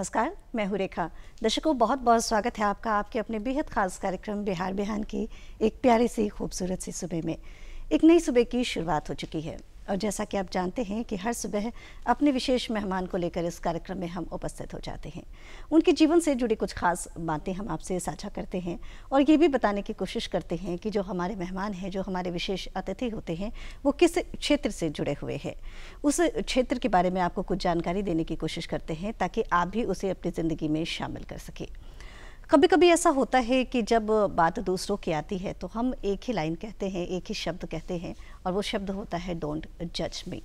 नमस्कार मैं हूँ रेखा दर्शकों बहुत बहुत स्वागत है आपका आपके अपने बेहद खास कार्यक्रम बिहार बिहान की एक प्यारी सी खूबसूरत सी सुबह में एक नई सुबह की शुरुआत हो चुकी है और जैसा कि आप जानते हैं कि हर सुबह अपने विशेष मेहमान को लेकर इस कार्यक्रम में हम उपस्थित हो जाते हैं उनके जीवन से जुड़ी कुछ खास बातें हम आपसे साझा करते हैं और ये भी बताने की कोशिश करते हैं कि जो हमारे मेहमान हैं जो हमारे विशेष अतिथि होते हैं वो किस क्षेत्र से जुड़े हुए हैं उस क्षेत्र के बारे में आपको कुछ जानकारी देने की कोशिश करते हैं ताकि आप भी उसे अपनी ज़िंदगी में शामिल कर सकें कभी कभी ऐसा होता है कि जब बात दूसरों की आती है तो हम एक ही लाइन कहते हैं एक ही शब्द कहते हैं और वो शब्द होता है डोंट जज मी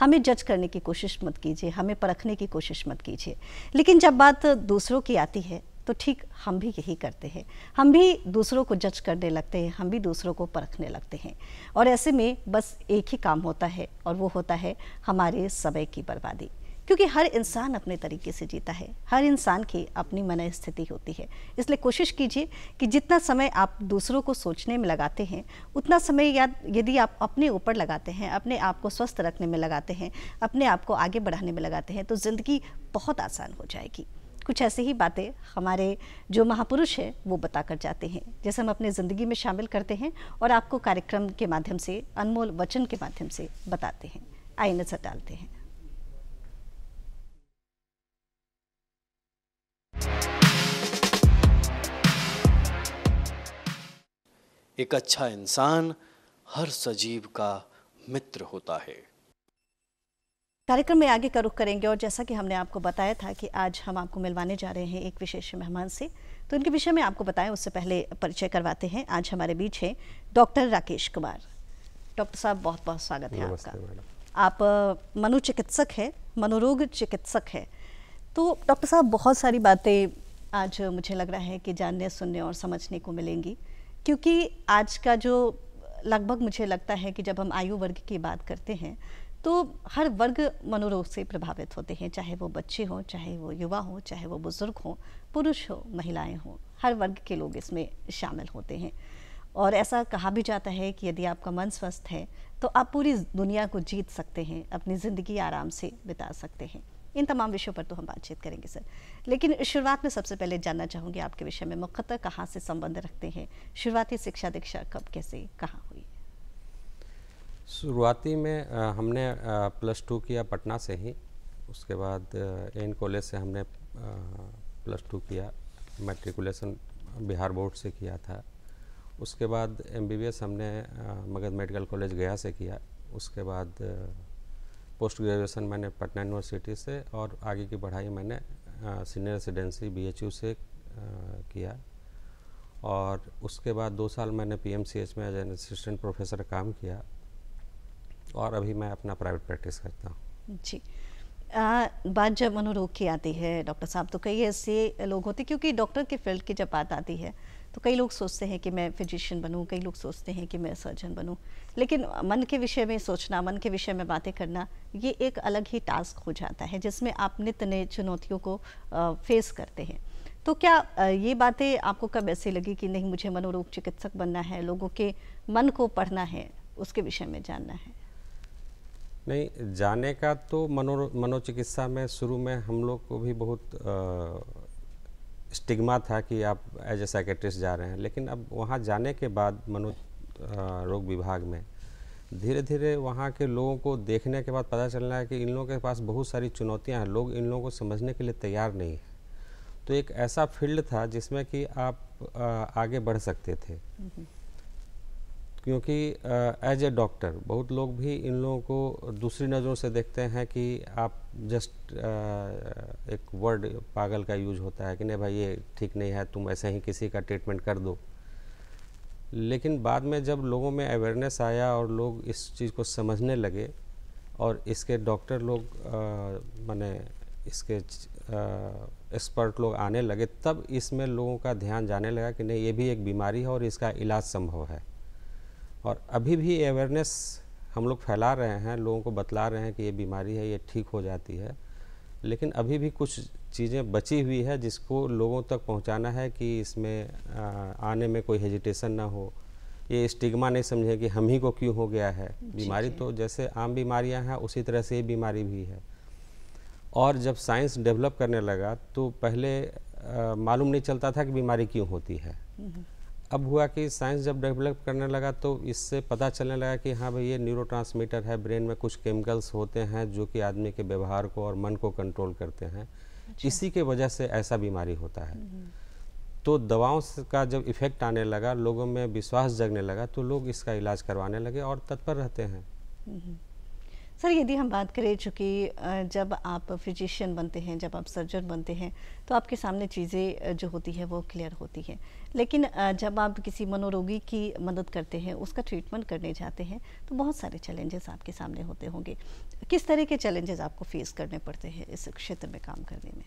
हमें जज करने की कोशिश मत कीजिए हमें परखने की कोशिश मत कीजिए लेकिन जब बात दूसरों की आती है तो ठीक हम भी यही करते हैं हम भी दूसरों को जज करने लगते हैं हम भी दूसरों को परखने लगते हैं और ऐसे में बस एक ही काम होता है और वो होता है हमारे समय की बर्बादी क्योंकि हर इंसान अपने तरीके से जीता है हर इंसान की अपनी मन स्थिति होती है इसलिए कोशिश कीजिए कि जितना समय आप दूसरों को सोचने में लगाते हैं उतना समय या यदि आप अपने ऊपर लगाते हैं अपने आप को स्वस्थ रखने में लगाते हैं अपने आप को आगे बढ़ाने में लगाते हैं तो ज़िंदगी बहुत आसान हो जाएगी कुछ ऐसी ही बातें हमारे जो महापुरुष हैं वो बता कर जाते हैं जैसे हम अपने ज़िंदगी में शामिल करते हैं और आपको कार्यक्रम के माध्यम से अनमोल वचन के माध्यम से बताते हैं आई नजर डालते हैं एक अच्छा इंसान हर सजीव का मित्र होता है कार्यक्रम में आगे का रुख करेंगे और जैसा कि हमने आपको बताया था कि आज हम आपको मिलवाने जा रहे हैं एक विशेष मेहमान से तो इनके विषय में आपको बताएं उससे पहले परिचय करवाते हैं आज हमारे बीच हैं डॉक्टर राकेश कुमार डॉक्टर साहब बहुत बहुत स्वागत है आपका आप मनोचिकित्सक हैं मनोरोग चिकित्सक हैं तो डॉक्टर साहब बहुत सारी बातें आज मुझे लग रहा है कि जानने सुनने और समझने को मिलेंगी क्योंकि आज का जो लगभग मुझे लगता है कि जब हम आयु वर्ग की बात करते हैं तो हर वर्ग मनोरोग से प्रभावित होते हैं चाहे वो बच्चे हों चाहे वो युवा हों चाहे वो बुज़ुर्ग हों पुरुष हो महिलाएं हों हर वर्ग के लोग इसमें शामिल होते हैं और ऐसा कहा भी जाता है कि यदि आपका मन स्वस्थ है तो आप पूरी दुनिया को जीत सकते हैं अपनी ज़िंदगी आराम से बिता सकते हैं इन तमाम विषयों पर तो हम बातचीत करेंगे सर लेकिन शुरुआत में सबसे पहले जानना चाहूँगी आपके विषय में मुख्यतः कहाँ से संबंध रखते हैं शुरुआती शिक्षा दीक्षा कब कैसे कहाँ हुई शुरुआती में हमने प्लस टू किया पटना से ही उसके बाद एन कॉलेज से हमने प्लस टू किया मेट्रिकुलेशन बिहार बोर्ड से किया था उसके बाद एमबीबीएस हमने मगध मेडिकल कॉलेज गया से किया उसके बाद पोस्ट ग्रेजुएशन मैंने पटना यूनिवर्सिटी से और आगे की पढ़ाई मैंने सीनियर रेसिडेंसी बी से आ, किया और उसके बाद दो साल मैंने पी में एज एन असिस्टेंट प्रोफेसर काम किया और अभी मैं अपना प्राइवेट प्रैक्टिस करता हूँ जी आ, बात जब मनोरोग की आती है डॉक्टर साहब तो कई ऐसे लोग होते क्योंकि डॉक्टर के फील्ड की जब बात आती है तो कई लोग सोचते हैं कि मैं फिजिशियन बनूं कई लोग सोचते हैं कि मैं सर्जन बनूं लेकिन मन के विषय में सोचना मन के विषय में बातें करना ये एक अलग ही टास्क हो जाता है जिसमें आप नित्य नए चुनौतियों को फेस करते हैं तो क्या ये बातें आपको कब ऐसी लगी कि नहीं मुझे मनोरोग चिकित्सक बनना है लोगों के मन को पढ़ना है उसके विषय में जानना है नहीं जाने का तो मनो मनोचिकित्सा में शुरू में हम लोग को भी बहुत स्टिग्मा था कि आप एज ए साइकेट्रिस्ट जा रहे हैं लेकिन अब वहाँ जाने के बाद मनो रोग विभाग में धीरे धीरे वहाँ के लोगों को देखने के बाद पता चल रहा है कि इन लोगों के पास बहुत सारी चुनौतियाँ हैं लोग इन लोगों को समझने के लिए तैयार नहीं है तो एक ऐसा फील्ड था जिसमें कि आप आगे बढ़ सकते थे क्योंकि एज ए डॉक्टर बहुत लोग भी इन लोगों को दूसरी नज़रों से देखते हैं कि आप जस्ट uh, एक वर्ड पागल का यूज होता है कि नहीं भाई ये ठीक नहीं है तुम ऐसे ही किसी का ट्रीटमेंट कर दो लेकिन बाद में जब लोगों में अवेयरनेस आया और लोग इस चीज़ को समझने लगे और इसके डॉक्टर लोग मैंने इसके एक्सपर्ट लोग आने लगे तब इसमें लोगों का ध्यान जाने लगा कि नहीं ये भी एक बीमारी है और इसका इलाज संभव है और अभी भी अवेयरनेस हम लोग फैला रहे हैं लोगों को बतला रहे हैं कि ये बीमारी है ये ठीक हो जाती है लेकिन अभी भी कुछ चीज़ें बची हुई है जिसको लोगों तक पहुंचाना है कि इसमें आने में कोई हेजिटेशन ना हो ये स्टिग्मा नहीं समझे कि हम ही को क्यों हो गया है बीमारी तो जैसे आम बीमारियां हैं उसी तरह से ये बीमारी भी है और जब साइंस डेवलप करने लगा तो पहले मालूम नहीं चलता था कि बीमारी क्यों होती है हम्म, हम्म। अब हुआ कि साइंस जब डेवलप करने लगा तो इससे पता चलने लगा कि हाँ भाई ये न्यूरो है ब्रेन में कुछ केमिकल्स होते हैं जो कि आदमी के व्यवहार को और मन को कंट्रोल करते हैं अच्छा। इसी के वजह से ऐसा बीमारी होता है हम्म। तो दवाओं का जब इफ़ेक्ट आने लगा लोगों में विश्वास जगने लगा तो लोग इसका इलाज करवाने लगे और तत्पर रहते हैं हम्म। सर यदि हम बात करें चूँकि जब आप फिजिशियन बनते हैं जब आप सर्जन बनते हैं तो आपके सामने चीज़ें जो होती है वो क्लियर होती है लेकिन जब आप किसी मनोरोगी की मदद करते हैं उसका ट्रीटमेंट करने जाते हैं तो बहुत सारे चैलेंजेस आपके सामने होते होंगे किस तरह के चैलेंजेस आपको फेस करने पड़ते हैं इस क्षेत्र में काम करने में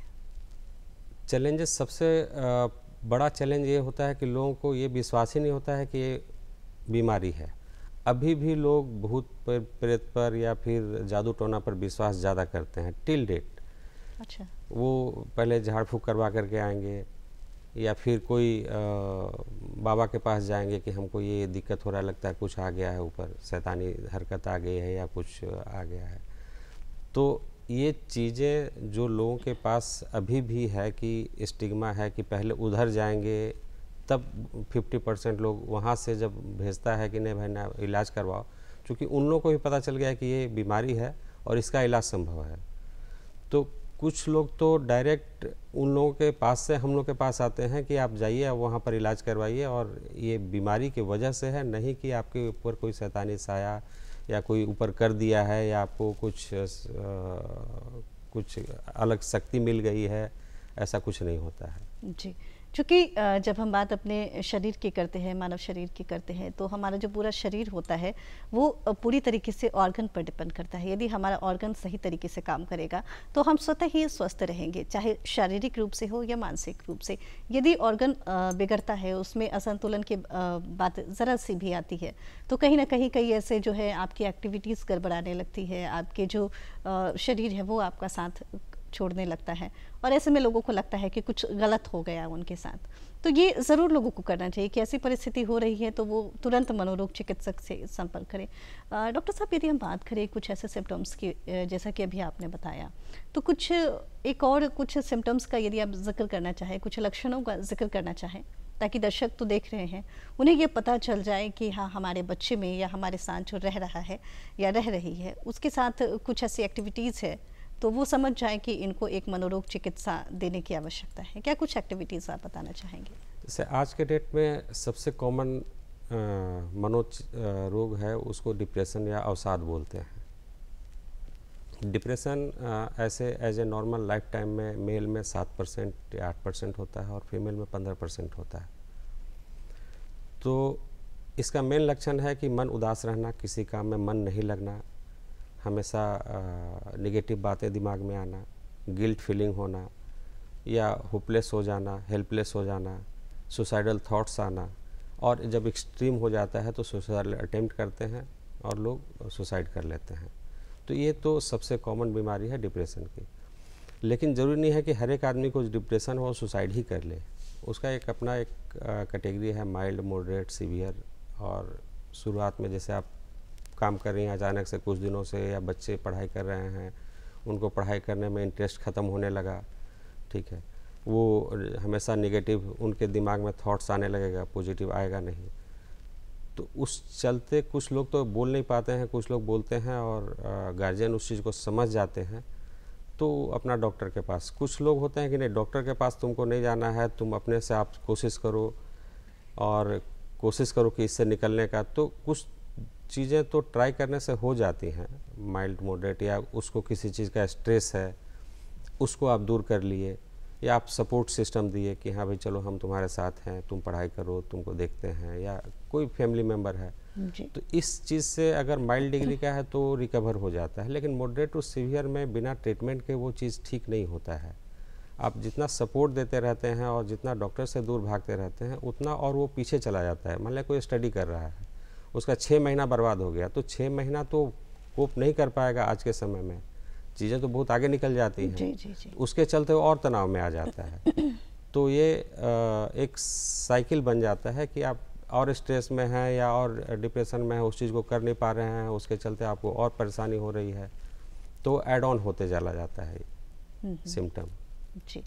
चैलेंजेस सबसे बड़ा चैलेंज ये होता है कि लोगों को ये विश्वास ही नहीं होता है कि ये बीमारी है अभी भी लोग भूत पर प्रेत पर या फिर जादू टोना पर विश्वास ज़्यादा करते हैं टिल डेट अच्छा वो पहले झाड़ फूक करवा करके आएंगे या फिर कोई आ, बाबा के पास जाएंगे कि हमको ये दिक्कत हो रहा लगता है कुछ आ गया है ऊपर शैतानी हरकत आ गई है या कुछ आ गया है तो ये चीज़ें जो लोगों के पास अभी भी है कि स्टिग्मा है कि पहले उधर जाएंगे तब 50 परसेंट लोग वहाँ से जब भेजता है कि नहीं भाई ना इलाज करवाओ चूँकि उन लोगों को भी पता चल गया कि ये बीमारी है और इसका इलाज संभव है तो कुछ लोग तो डायरेक्ट उन लोगों के पास से हम लोग के पास आते हैं कि आप जाइए वहाँ पर इलाज करवाइए और ये बीमारी की वजह से है नहीं कि आपके ऊपर कोई सैतानी साया या कोई ऊपर कर दिया है या आपको कुछ आ, कुछ अलग शक्ति मिल गई है ऐसा कुछ नहीं होता है जी चूँकि जब हम बात अपने शरीर की करते हैं मानव शरीर की करते हैं तो हमारा जो पूरा शरीर होता है वो पूरी तरीके से ऑर्गन पर डिपेंड करता है यदि हमारा ऑर्गन सही तरीके से काम करेगा तो हम स्वतः ही स्वस्थ रहेंगे चाहे शारीरिक रूप से हो या मानसिक रूप से यदि ऑर्गन बिगड़ता है उसमें असंतुलन की बात ज़रा सी भी आती है तो कहीं ना कहीं कई ऐसे जो है आपकी एक्टिविटीज़ गड़बड़ाने लगती है आपके जो शरीर है वो आपका साथ छोड़ने लगता है और ऐसे में लोगों को लगता है कि कुछ गलत हो गया उनके साथ तो ये ज़रूर लोगों को करना चाहिए कि ऐसी परिस्थिति हो रही है तो वो तुरंत मनोरोग चिकित्सक से संपर्क करें डॉक्टर साहब यदि हम बात करें कुछ ऐसे सिम्टम्स की जैसा कि अभी आपने बताया तो कुछ एक और कुछ सिम्टम्स का यदि आप जिक्र करना चाहें कुछ लक्षणों का जिक्र करना चाहें ताकि दर्शक तो देख रहे हैं उन्हें ये पता चल जाए कि हाँ हमारे बच्चे में या हमारे साथ जो रह रहा है या रह रही है उसके साथ कुछ ऐसी एक्टिविटीज़ है तो वो समझ जाए कि इनको एक मनोरोग चिकित्सा देने की आवश्यकता है क्या कुछ एक्टिविटीज़ आप बताना चाहेंगे जैसे आज के डेट में सबसे कॉमन मनो रोग है उसको डिप्रेशन या अवसाद बोलते हैं डिप्रेशन ऐसे as a normal life time में मेल में सात परसेंट या आठ परसेंट होता है और फीमेल में पंद्रह परसेंट होता है तो इसका मेन लक्षण है कि मन उदास रहना किसी काम में मन नहीं लगना हमेशा नेगेटिव बातें दिमाग में आना गिल्ट फीलिंग होना या होपलेस हो जाना हेल्पलेस हो जाना सुसाइडल थॉट्स आना और जब एक्सट्रीम हो जाता है तो सुसाइडल अटैम्प्ट करते हैं और लोग सुसाइड कर लेते हैं तो ये तो सबसे कॉमन बीमारी है डिप्रेशन की लेकिन ज़रूरी नहीं है कि हर एक आदमी को डिप्रेशन हो सुसाइड ही कर ले उसका एक अपना एक कैटेगरी है माइल्ड मॉडरेट सीवियर और शुरुआत में जैसे आप काम कर रही हैं अचानक से कुछ दिनों से या बच्चे पढ़ाई कर रहे हैं उनको पढ़ाई करने में इंटरेस्ट ख़त्म होने लगा ठीक है वो हमेशा नेगेटिव उनके दिमाग में थॉट्स आने लगेगा पॉजिटिव आएगा नहीं तो उस चलते कुछ लोग तो बोल नहीं पाते हैं कुछ लोग बोलते हैं और गार्जियन उस चीज़ को समझ जाते हैं तो अपना डॉक्टर के पास कुछ लोग होते हैं कि नहीं डॉक्टर के पास तुमको नहीं जाना है तुम अपने से आप कोशिश करो और कोशिश करो कि इससे निकलने का तो कुछ चीज़ें तो ट्राई करने से हो जाती हैं माइल्ड मोडरेट या उसको किसी चीज़ का स्ट्रेस है उसको आप दूर कर लिए या आप सपोर्ट सिस्टम दिए कि हाँ भाई चलो हम तुम्हारे साथ हैं तुम पढ़ाई करो तुमको देखते हैं या कोई फैमिली मेम्बर है तो इस चीज़ से अगर माइल्ड डिग्री का है तो रिकवर हो जाता है लेकिन मॉडरेट टू सीवियर में बिना ट्रीटमेंट के वो चीज़ ठीक नहीं होता है आप जितना सपोर्ट देते रहते हैं और जितना डॉक्टर से दूर भागते रहते हैं उतना और वो पीछे चला जाता है मान लिया कोई स्टडी कर रहा है उसका छः महीना बर्बाद हो गया तो छः महीना तो कोप नहीं कर पाएगा आज के समय में चीज़ें तो बहुत आगे निकल जाती हैं उसके चलते और तनाव में आ जाता है तो ये एक साइकिल बन जाता है कि आप और स्ट्रेस में हैं या और डिप्रेशन में हैं उस चीज़ को कर नहीं पा रहे हैं उसके चलते आपको और परेशानी हो रही है तो एड ऑन होते चला जाता है हम्म, हम्म। सिम्टम जी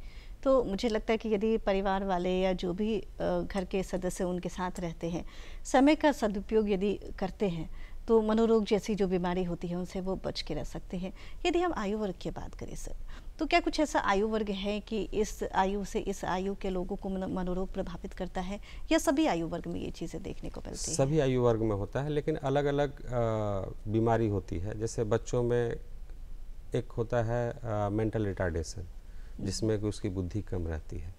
तो मुझे लगता है कि यदि परिवार वाले या जो भी घर के सदस्य उनके साथ रहते हैं समय का सदुपयोग यदि करते हैं तो मनोरोग जैसी जो बीमारी होती है उनसे वो बच के रह सकते हैं यदि हम आयु वर्ग की बात करें सर तो क्या कुछ ऐसा आयु वर्ग है कि इस आयु से इस आयु के लोगों को मनोरोग प्रभावित करता है या सभी आयु वर्ग में ये चीज़ें देखने को मिलती सभी आयु वर्ग में होता है लेकिन अलग अलग बीमारी होती है जैसे बच्चों में एक होता है मेंटल रिटार्डेशन जिसमें कि उसकी बुद्धि कम रहती है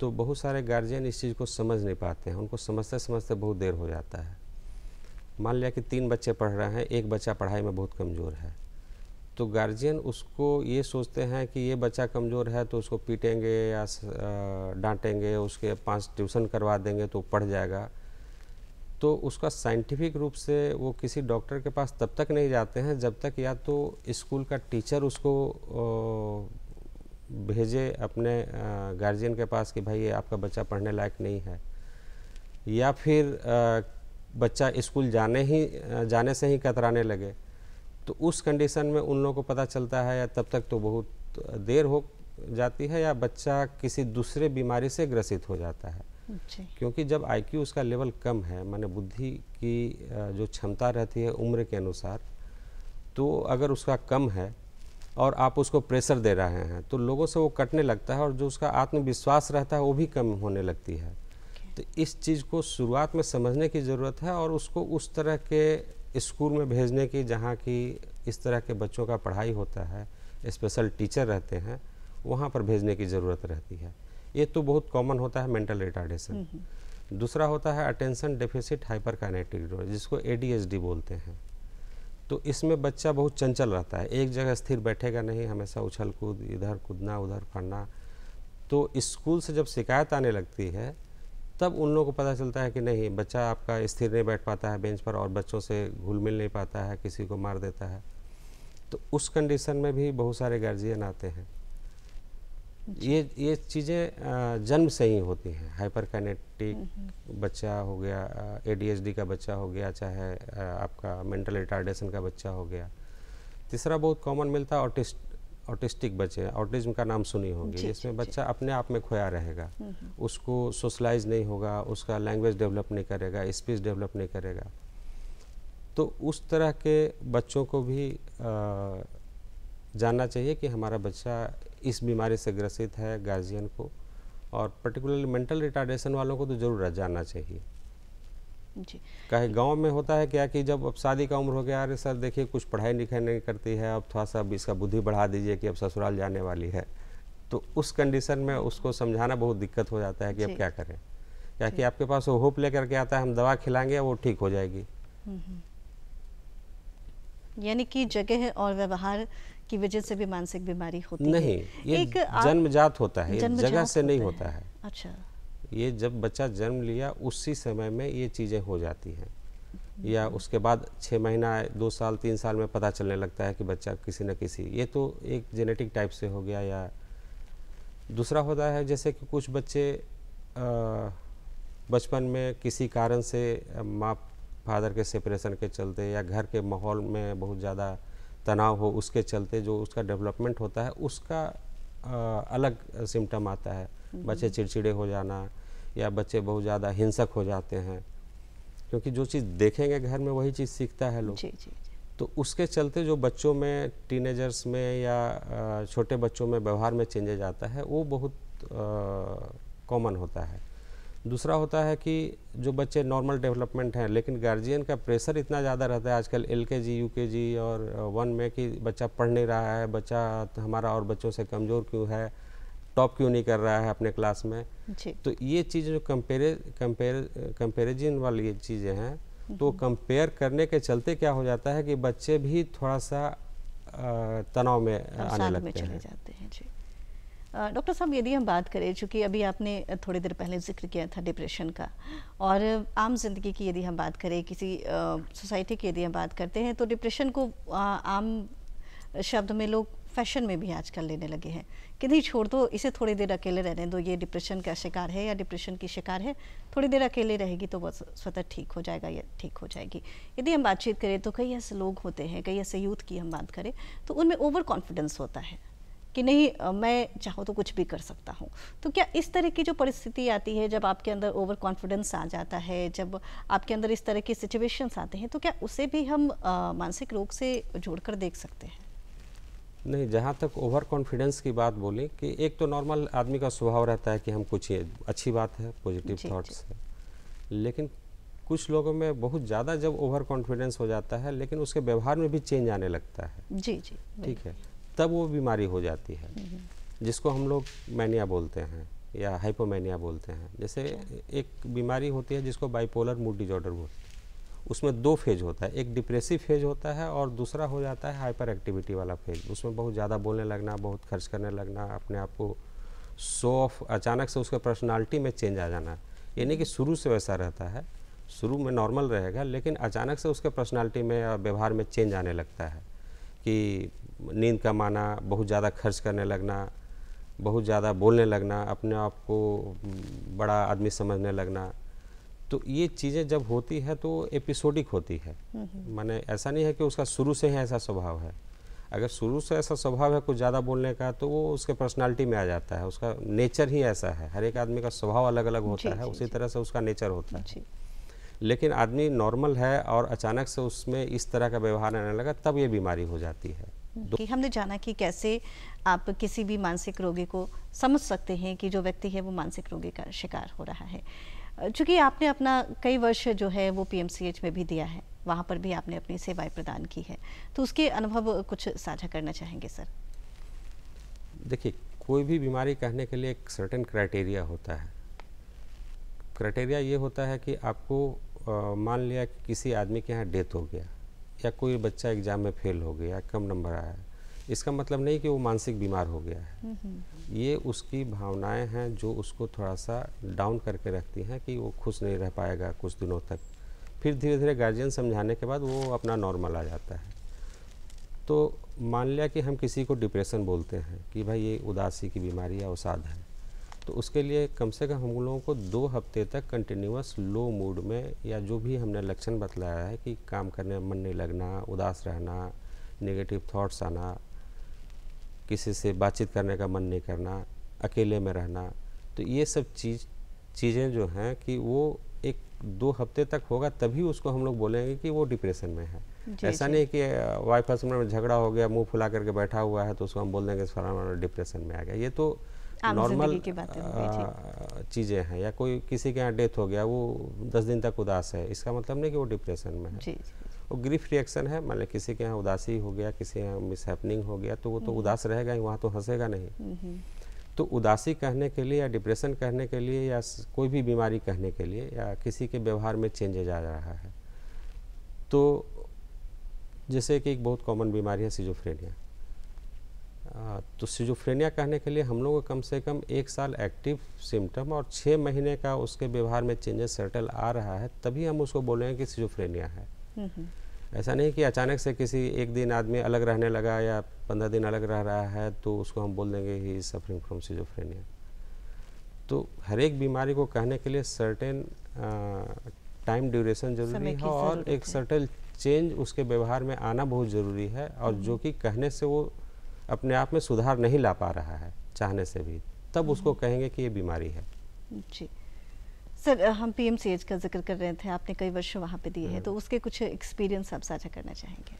तो बहुत सारे गार्जियन इस चीज़ को समझ नहीं पाते हैं उनको समझते समझते बहुत देर हो जाता है मान लिया कि तीन बच्चे पढ़ रहे हैं एक बच्चा पढ़ाई में बहुत कमज़ोर है तो गार्जियन उसको ये सोचते हैं कि ये बच्चा कमज़ोर है तो उसको पीटेंगे या डांटेंगे उसके पास ट्यूशन करवा देंगे तो पढ़ जाएगा तो उसका साइंटिफिक रूप से वो किसी डॉक्टर के पास तब तक नहीं जाते हैं जब तक या तो स्कूल का टीचर उसको भेजे अपने गार्जियन के पास कि भाई ये आपका बच्चा पढ़ने लायक नहीं है या फिर बच्चा स्कूल जाने ही जाने से ही कतराने लगे तो उस कंडीशन में उन लोगों को पता चलता है या तब तक तो बहुत देर हो जाती है या बच्चा किसी दूसरे बीमारी से ग्रसित हो जाता है क्योंकि जब आईक्यू उसका लेवल कम है माने बुद्धि की जो क्षमता रहती है उम्र के अनुसार तो अगर उसका कम है और आप उसको प्रेशर दे रहे हैं तो लोगों से वो कटने लगता है और जो उसका आत्मविश्वास रहता है वो भी कम होने लगती है तो इस चीज़ को शुरुआत में समझने की ज़रूरत है और उसको उस तरह के स्कूल में भेजने की जहाँ की इस तरह के बच्चों का पढ़ाई होता है स्पेशल टीचर रहते हैं वहाँ पर भेजने की ज़रूरत रहती है ये तो बहुत कॉमन होता है मेंटल रिटार्डेशन हम्म, हम्म। दूसरा होता है अटेंशन डेफिसिट हाइपर जिसको ए बोलते हैं तो इसमें बच्चा बहुत चंचल रहता है एक जगह स्थिर बैठेगा नहीं हमेशा उछल कूद इधर कूदना उधर फड़ना तो स्कूल से जब शिकायत आने लगती है तब उन लोगों को पता चलता है कि नहीं बच्चा आपका स्थिर नहीं बैठ पाता है बेंच पर और बच्चों से घुल मिल नहीं पाता है किसी को मार देता है तो उस कंडीशन में भी बहुत सारे गार्जियन आते हैं ये ये चीज़ें जन्म से ही होती हैं हाइपर काइनेटिक बच्चा हो गया एडीएचडी का बच्चा हो गया चाहे आपका मेंटल रिटार्डेशन का बच्चा हो गया तीसरा बहुत कॉमन मिलता है ऑटिस्ट ऑटिस्टिक बच्चे ऑटिज्म का नाम सुनी होगी जिसमें बच्चा अपने आप में खोया रहेगा हम्म, हम्म। उसको सोशलाइज नहीं होगा उसका लैंग्वेज डेवलप नहीं करेगा स्पीच डेवलप नहीं करेगा तो उस तरह के बच्चों को भी आ, जानना चाहिए कि हमारा बच्चा इस बीमारी से ग्रसित है गार्जियन को और पर्टिकुलरली मेंटल रिटार्डेशन वालों को तो जरूर जाना चाहिए कहे गांव में होता है क्या कि जब अब शादी का उम्र हो गया अरे सर देखिए कुछ पढ़ाई लिखाई नहीं करती है अब थोड़ा सा इसका बुद्धि बढ़ा दीजिए कि अब ससुराल जाने वाली है तो उस कंडीशन में उसको समझाना बहुत दिक्कत हो जाता है कि अब क्या करें क्या कि आपके पास वो होप लेकर के आता है हम दवा खिलाएंगे वो ठीक हो जाएगी हम्म, हम्म। यानी कि जगह और व्यवहार की वजह से भी मानसिक बीमारी होती नहीं, है नहीं ये जन्मजात होता है जन्म जगह से नहीं होता है अच्छा ये जब बच्चा जन्म लिया उसी समय में ये चीज़ें हो जाती हैं या उसके बाद छः महीना दो साल तीन साल में पता चलने लगता है कि बच्चा किसी न किसी ये तो एक जेनेटिक टाइप से हो गया या दूसरा होता है जैसे कि कुछ बच्चे बचपन में किसी कारण से माँ फादर के सेपरेशन के चलते या घर के माहौल में बहुत ज़्यादा तनाव हो उसके चलते जो उसका डेवलपमेंट होता है उसका आ, अलग सिम्टम आता है हम्म। बच्चे चिड़चिड़े हो जाना या बच्चे बहुत ज़्यादा हिंसक हो जाते हैं क्योंकि जो चीज़ देखेंगे घर में वही चीज़ सीखता है लोग तो उसके चलते जो बच्चों में टीनेजर्स में या छोटे बच्चों में व्यवहार में चेंजेज आता है वो बहुत कॉमन होता है दूसरा होता है कि जो बच्चे नॉर्मल डेवलपमेंट हैं लेकिन गार्जियन का प्रेशर इतना ज़्यादा रहता है आजकल एल के जी यू के जी और वन uh, में कि बच्चा पढ़ नहीं रहा है बच्चा हमारा और बच्चों से कमज़ोर क्यों है टॉप क्यों नहीं कर रहा है अपने क्लास में तो ये चीज़ जो कंपेरे कंपेर कंपेरिजन वाली चीज़ें हैं तो कंपेयर हम्म। करने के चलते क्या हो जाता है कि बच्चे भी थोड़ा सा uh, तनाव में uh, आने लगते हैं, हैं। डॉक्टर साहब यदि हम बात करें चूँकि अभी आपने थोड़ी देर पहले जिक्र किया था डिप्रेशन का और आम जिंदगी की यदि हम बात करें किसी सोसाइटी की यदि हम बात करते हैं तो डिप्रेशन को आ, आम शब्द में लोग फैशन में भी आजकल लेने लगे हैं कि नहीं छोड़ दो इसे थोड़ी देर अकेले रहने दो ये डिप्रेशन का शिकार है या डिप्रेशन की शिकार है थोड़ी देर अकेले रहेगी तो वह स्वतः ठीक हो जाएगा या ठीक हो जाएगी यदि हम बातचीत करें तो कई ऐसे लोग होते हैं कई ऐसे यूथ की हम बात करें तो उनमें ओवर कॉन्फिडेंस होता है कि नहीं मैं चाहूँ तो कुछ भी कर सकता हूँ तो क्या इस तरह की जो परिस्थिति आती है जब आपके अंदर ओवर कॉन्फिडेंस आ जाता है जब आपके अंदर इस तरह की सिचुएशंस आते हैं तो क्या उसे भी हम मानसिक रोग से जोड़कर देख सकते हैं नहीं जहाँ तक ओवर कॉन्फिडेंस की बात बोले कि एक तो नॉर्मल आदमी का स्वभाव रहता है कि हम कुछ अच्छी बात है पॉजिटिव थाट्स है लेकिन कुछ लोगों में बहुत ज़्यादा जब ओवर कॉन्फिडेंस हो जाता है लेकिन उसके व्यवहार में भी चेंज आने लगता है जी जी ठीक है तब वो बीमारी हो जाती है जिसको हम लोग मैनिया बोलते हैं या हाइपोमैनिया बोलते हैं जैसे एक बीमारी होती है जिसको बाइपोलर मूड डिजॉर्डर बोलते हैं उसमें दो फेज होता है एक डिप्रेसिव फेज होता है और दूसरा हो जाता है हाइपर एक्टिविटी वाला फेज उसमें बहुत ज़्यादा बोलने लगना बहुत खर्च करने लगना अपने आप को शो ऑफ अचानक से उसके पर्सनालिटी में चेंज आ जाना यानी कि शुरू से वैसा रहता है शुरू में नॉर्मल रहेगा लेकिन अचानक से उसके पर्सनालिटी में या व्यवहार में चेंज आने लगता है कि नींद कम आना बहुत ज़्यादा खर्च करने लगना बहुत ज़्यादा बोलने लगना अपने आप को बड़ा आदमी समझने लगना तो ये चीज़ें जब होती है तो एपिसोडिक होती है हम्म, हम्म। माने ऐसा नहीं है कि उसका शुरू से ही ऐसा स्वभाव है अगर शुरू से ऐसा स्वभाव है कुछ ज़्यादा बोलने का तो वो उसके पर्सनालिटी में आ जाता है उसका नेचर ही ऐसा है हर एक आदमी का स्वभाव अलग अलग होता जी, है जी, उसी तरह से उसका नेचर होता है लेकिन आदमी नॉर्मल है और अचानक से उसमें इस तरह का व्यवहार आने लगा तब ये बीमारी हो जाती है कि हमने जाना कि कैसे आप किसी भी मानसिक रोगी को समझ सकते हैं कि जो व्यक्ति है वो मानसिक रोगी का शिकार हो रहा है चूँकि आपने अपना कई वर्ष जो है वो पीएमसीएच में भी दिया है वहाँ पर भी आपने अपनी सेवाएं प्रदान की है तो उसके अनुभव कुछ साझा करना चाहेंगे सर देखिए कोई भी बीमारी कहने के लिए एक सर्टेन क्राइटेरिया होता है क्राइटेरिया ये होता है कि आपको आ, मान लिया कि किसी आदमी के यहाँ डेथ हो गया या कोई बच्चा एग्ज़ाम में फेल हो गया कम नंबर आया इसका मतलब नहीं कि वो मानसिक बीमार हो गया है हम्म, हम्म। ये उसकी भावनाएं हैं जो उसको थोड़ा सा डाउन करके रखती हैं कि वो खुश नहीं रह पाएगा कुछ दिनों तक फिर धीरे धीरे गार्जियन समझाने के बाद वो अपना नॉर्मल आ जाता है तो मान लिया कि हम किसी को डिप्रेशन बोलते हैं कि भाई ये उदासी की बीमारी या अवसाद है तो उसके लिए कम से कम हम लोगों को दो हफ्ते तक कंटिन्यूस लो मूड में या जो भी हमने लक्षण बतलाया है कि काम करने में मन नहीं लगना उदास रहना नेगेटिव थॉट्स आना किसी से बातचीत करने का मन नहीं करना अकेले में रहना तो ये सब चीज़ चीज़ें जो हैं कि वो एक दो हफ्ते तक होगा तभी उसको हम लोग बोलेंगे कि वो डिप्रेशन में है ऐसा नहीं कि वाइफ हस्बैंड में झगड़ा हो गया मुंह फुला करके बैठा हुआ है तो उसको हम बोल देंगे फलाना डिप्रेशन में आ गया ये तो नॉर्मल चीज़ें हैं या कोई किसी के यहाँ डेथ हो गया वो दस दिन तक उदास है इसका मतलब नहीं कि वो डिप्रेशन में है वो ग्रीफ रिएक्शन है मान लिया किसी के यहाँ उदासी हो गया किसी यहाँ मिसहैपनिंग हो गया तो वो तो हम्म। उदास रहेगा ही वहाँ तो हंसेगा नहीं हम्म, हम्म। तो उदासी कहने के लिए या डिप्रेशन कहने के लिए या कोई भी बीमारी कहने के लिए या किसी के व्यवहार में चेंजेज आ रहा है तो जैसे कि एक बहुत कॉमन बीमारी है सिजोफ्रेनिया तो सिजोफ्रेनिया कहने के लिए हम लोग को कम से कम एक साल एक्टिव सिम्टम और छः महीने का उसके व्यवहार में चेंजेस सेटल आ रहा है तभी हम उसको बोल रहे हैं कि सिजोफ्रेनिया है ऐसा नहीं कि अचानक से किसी एक दिन आदमी अलग रहने लगा या पंद्रह दिन अलग रह रहा है तो उसको हम बोल देंगे ही सफरिंग फ्रॉम सिजोफ्रेनिया तो हर एक बीमारी को कहने के लिए सर्टेन टाइम ड्यूरेशन जरूरी है और एक सर्टेन चेंज उसके व्यवहार में आना बहुत ज़रूरी है और जो कि कहने से वो अपने आप में सुधार नहीं ला पा रहा है चाहने से भी तब हम्म। उसको कहेंगे कि ये बीमारी है जी सर हम पी एम सी एच का जिक्र कर रहे थे आपने कई वर्ष वहाँ पे दिए हैं हम्म। तो उसके कुछ एक्सपीरियंस आप साझा करना चाहेंगे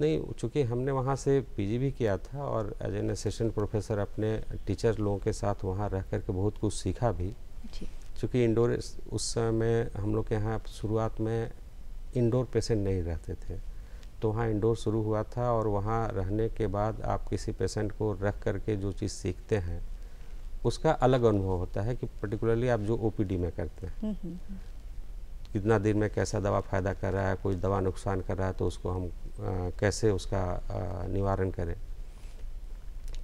नहीं चूँकि हमने वहाँ से पीजी भी किया था और एज एन असिस्टेंट प्रोफेसर अपने टीचर लोगों के साथ वहाँ रह कर के बहुत कुछ सीखा भी चूँकि इंडोर उस समय हम लोग के यहाँ शुरुआत में इंडोर पेशेंट नहीं रहते थे तो वहाँ इंडोर शुरू हुआ था और वहाँ रहने के बाद आप किसी पेशेंट को रख करके जो चीज़ सीखते हैं उसका अलग अनुभव होता है कि पर्टिकुलरली आप जो ओपीडी में करते हैं हम्म, हम्म, हम्म। कितना देर में कैसा दवा फ़ायदा कर रहा है कोई दवा नुकसान कर रहा है तो उसको हम आ, कैसे उसका आ, निवारण करें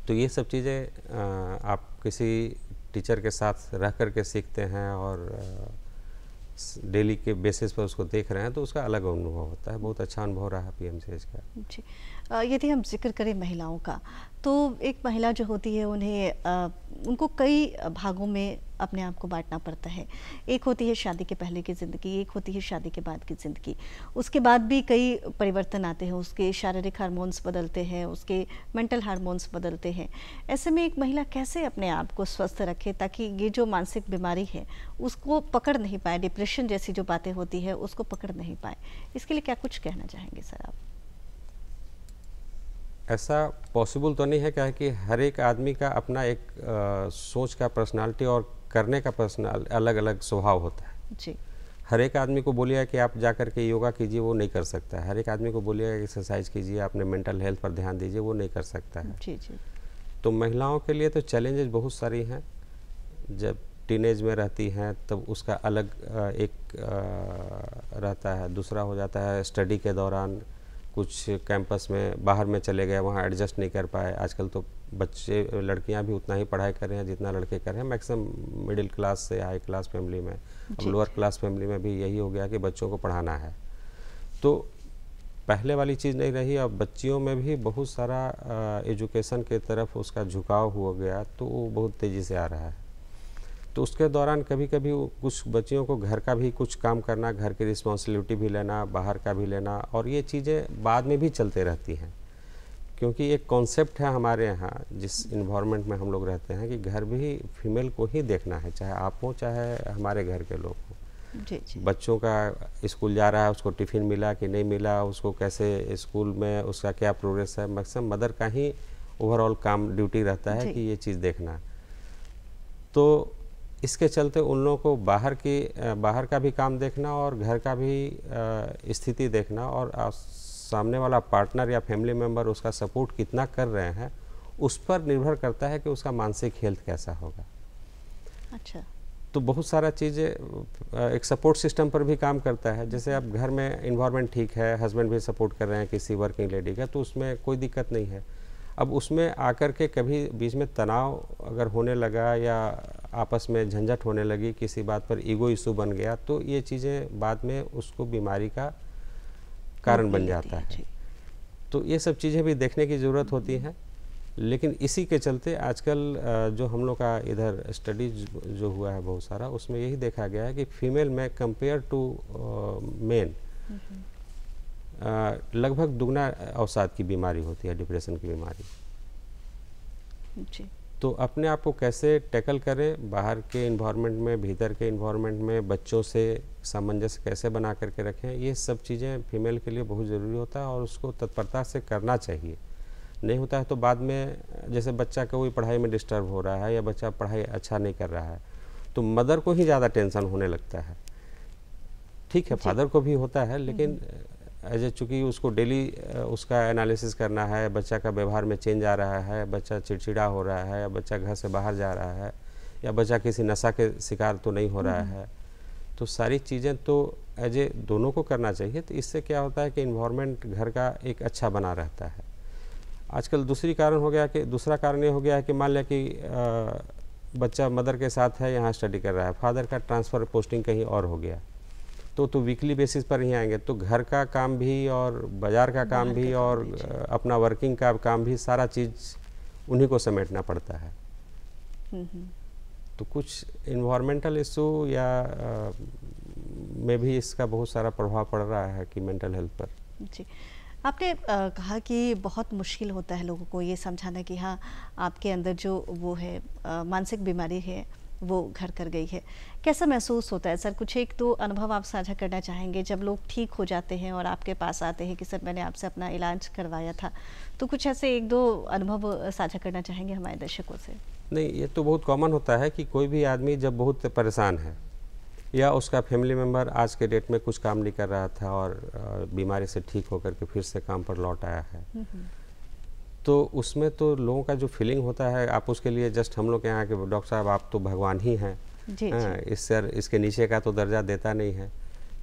तो ये सब चीज़ें आप किसी टीचर के साथ रह कर के सीखते हैं और आ, डेली के बेसिस पर उसको देख रहे हैं तो उसका अलग अनुभव होता है बहुत अच्छा अनुभव रहा पी एम का जी यदि हम जिक्र करें महिलाओं का तो एक महिला जो होती है उन्हें उनको कई भागों में अपने आप को बांटना पड़ता है एक होती है शादी के पहले की ज़िंदगी एक होती है शादी के बाद की ज़िंदगी उसके बाद भी कई परिवर्तन आते हैं उसके शारीरिक हार्मोन्स बदलते हैं उसके मेंटल हार्मोन्स बदलते हैं ऐसे में एक महिला कैसे अपने आप को स्वस्थ रखे ताकि ये जो मानसिक बीमारी है उसको पकड़ नहीं पाए डिप्रेशन जैसी जो बातें होती है उसको पकड़ नहीं पाए इसके लिए क्या कुछ कहना चाहेंगे सर आप ऐसा पॉसिबल तो नहीं है क्या है कि हर एक आदमी का अपना एक आ, सोच का पर्सनालिटी और करने का पर्सनल अलग अलग स्वभाव होता है जी हर एक आदमी को बोलिए कि आप जा कर के योगा कीजिए वो नहीं कर सकता है हर एक आदमी को बोलिएगा एक्सरसाइज कीजिए आपने मेंटल हेल्थ पर ध्यान दीजिए वो नहीं कर सकता है जी जी तो महिलाओं के लिए तो चैलेंजेस बहुत सारी हैं जब टीनेज में रहती हैं तब तो उसका अलग एक रहता है दूसरा हो जाता है स्टडी के दौरान कुछ कैंपस में बाहर में चले गए वहाँ एडजस्ट नहीं कर पाए आजकल तो बच्चे लड़कियाँ भी उतना ही पढ़ाई कर रहे हैं जितना लड़के कर रहे हैं मैक्सिमम मिडिल क्लास से हाई क्लास फैमिली में अब लोअर क्लास फैमिली में भी यही हो गया कि बच्चों को पढ़ाना है तो पहले वाली चीज़ नहीं रही अब बच्चियों में भी बहुत सारा एजुकेशन के तरफ उसका झुकाव हो गया तो वो बहुत तेज़ी से आ रहा है तो उसके दौरान कभी कभी कुछ बच्चियों को घर का भी कुछ काम करना घर की रिस्पॉन्सिबिलिटी भी लेना बाहर का भी लेना और ये चीज़ें बाद में भी चलते रहती हैं क्योंकि एक कॉन्सेप्ट है हमारे यहाँ जिस इन्वामेंट में हम लोग रहते हैं कि घर भी फीमेल को ही देखना है चाहे आप हों चाहे हमारे घर के लोग हों बच्चों का स्कूल जा रहा है उसको टिफ़िन मिला कि नहीं मिला उसको कैसे स्कूल में उसका क्या प्रोग्रेस है मैक्सिम मदर का ही ओवरऑल काम ड्यूटी रहता है कि ये चीज़ देखना तो इसके चलते उन लोगों को बाहर की बाहर का भी काम देखना और घर का भी स्थिति देखना और सामने वाला पार्टनर या फैमिली मेम्बर उसका सपोर्ट कितना कर रहे हैं उस पर निर्भर करता है कि उसका मानसिक हेल्थ कैसा होगा अच्छा तो बहुत सारा चीज़ें एक सपोर्ट सिस्टम पर भी काम करता है जैसे आप घर में इन्वायरमेंट ठीक है हस्बैंड भी सपोर्ट कर रहे हैं किसी वर्किंग लेडी का तो उसमें कोई दिक्कत नहीं है अब उसमें आकर के कभी बीच में तनाव अगर होने लगा या आपस में झंझट होने लगी किसी बात पर ईगो इशू बन गया तो ये चीज़ें बाद में उसको बीमारी का कारण बन जाता है तो ये सब चीज़ें भी देखने की ज़रूरत होती हैं लेकिन इसी के चलते आजकल जो हम लोग का इधर स्टडीज जो हुआ है बहुत सारा उसमें यही देखा गया है कि फीमेल में कंपेयर टू मेन लगभग दुगना अवसाद की बीमारी होती है डिप्रेशन की बीमारी जी तो अपने आप को कैसे टैकल करें बाहर के इन्वामेंट में भीतर के इन्वामेंट में बच्चों से सामंजस्य कैसे बना करके रखें ये सब चीज़ें फीमेल के लिए बहुत ज़रूरी होता है और उसको तत्परता से करना चाहिए नहीं होता है तो बाद में जैसे बच्चा कोई पढ़ाई में डिस्टर्ब हो रहा है या बच्चा पढ़ाई अच्छा नहीं कर रहा है तो मदर को ही ज़्यादा टेंशन होने लगता है ठीक है फादर को भी होता है लेकिन हम्म। एज चूँकि उसको डेली उसका एनालिसिस करना है बच्चा का व्यवहार में चेंज आ रहा है बच्चा चिड़चिड़ा हो रहा है या बच्चा घर से बाहर जा रहा है या बच्चा किसी नशा के शिकार तो नहीं हो रहा हम्म। है तो सारी चीज़ें तो एज ए दोनों को करना चाहिए तो इससे क्या होता है कि इन्वामेंट घर का एक अच्छा बना रहता है आजकल दूसरी कारण हो गया कि दूसरा कारण ये हो गया है कि मान लिया कि बच्चा मदर के साथ है यहाँ स्टडी कर रहा है फादर का ट्रांसफ़र पोस्टिंग कहीं और हो गया तो तो वीकली बेसिस पर ही आएंगे तो घर का काम भी और बाज़ार का काम भी का और अपना वर्किंग का काम भी सारा चीज़ उन्हीं को समेटना पड़ता है हम्म, हम्म। तो कुछ इन्वामेंटल इशू या आ, में भी इसका बहुत सारा प्रभाव पड़ रहा है कि मेंटल हेल्थ पर जी आपने आ, कहा कि बहुत मुश्किल होता है लोगों को ये समझाना कि हाँ आपके अंदर जो वो है मानसिक बीमारी है वो घर कर गई है कैसा महसूस होता है सर कुछ एक दो तो अनुभव आप साझा करना चाहेंगे जब लोग ठीक हो जाते हैं और आपके पास आते हैं कि सर मैंने आपसे अपना इलाज करवाया था तो कुछ ऐसे एक दो अनुभव साझा करना चाहेंगे हमारे दर्शकों से नहीं ये तो बहुत कॉमन होता है कि कोई भी आदमी जब बहुत परेशान है या उसका फैमिली मेम्बर आज के डेट में कुछ काम नहीं कर रहा था और बीमारी से ठीक होकर के फिर से काम पर लौट आया है हम्म, हम्म। तो उसमें तो लोगों का जो फीलिंग होता है आप उसके लिए जस्ट हम लोग के यहाँ के डॉक्टर साहब आप तो भगवान ही हैं हाँ, इस सर इसके नीचे का तो दर्जा देता नहीं है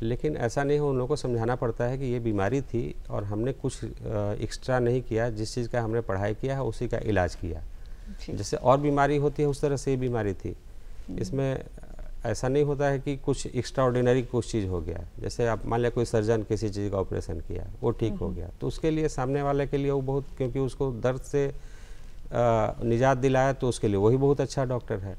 लेकिन ऐसा नहीं हो उन लोगों को समझाना पड़ता है कि ये बीमारी थी और हमने कुछ एक्स्ट्रा नहीं किया जिस चीज़ का हमने पढ़ाई किया है उसी का इलाज किया जैसे और बीमारी होती है उस तरह से ये बीमारी थी इसमें ऐसा नहीं होता है कि कुछ एक्स्ट्रा ऑर्डिनरी कुछ चीज़ हो गया जैसे आप मान लिया कोई सर्जन किसी चीज़ का ऑपरेशन किया वो ठीक हो गया तो उसके लिए सामने वाले के लिए वो बहुत क्योंकि उसको दर्द से निजात दिलाया तो उसके लिए वही बहुत अच्छा डॉक्टर है